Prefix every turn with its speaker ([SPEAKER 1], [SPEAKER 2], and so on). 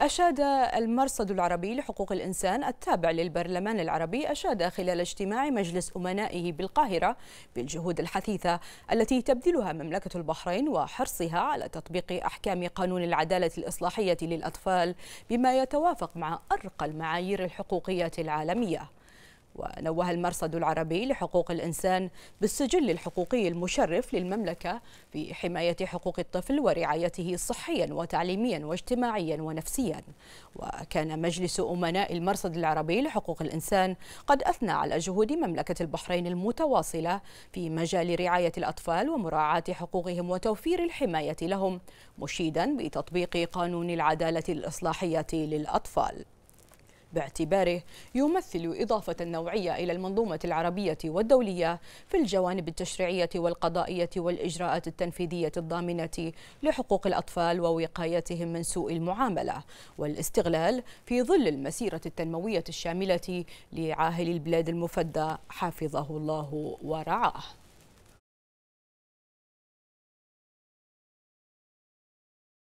[SPEAKER 1] أشاد المرصد العربي لحقوق الإنسان التابع للبرلمان العربي أشاد خلال اجتماع مجلس أمنائه بالقاهرة بالجهود الحثيثة التي تبذلها مملكة البحرين وحرصها على تطبيق أحكام قانون العدالة الإصلاحية للأطفال بما يتوافق مع أرقى المعايير الحقوقية العالمية ونوه المرصد العربي لحقوق الإنسان بالسجل الحقوقي المشرف للمملكة في حماية حقوق الطفل ورعايته صحيا وتعليميا واجتماعيا ونفسيا وكان مجلس أمناء المرصد العربي لحقوق الإنسان قد أثنى على جهود مملكة البحرين المتواصلة في مجال رعاية الأطفال ومراعاة حقوقهم وتوفير الحماية لهم مشيدا بتطبيق قانون العدالة الإصلاحية للأطفال باعتباره يمثل إضافة نوعية إلى المنظومة العربية والدولية في الجوانب التشريعية والقضائية والإجراءات التنفيذية الضامنة لحقوق الأطفال ووقايتهم من سوء المعاملة والاستغلال في ظل المسيرة التنموية الشاملة لعاهل البلاد المفدى حفظه الله ورعاه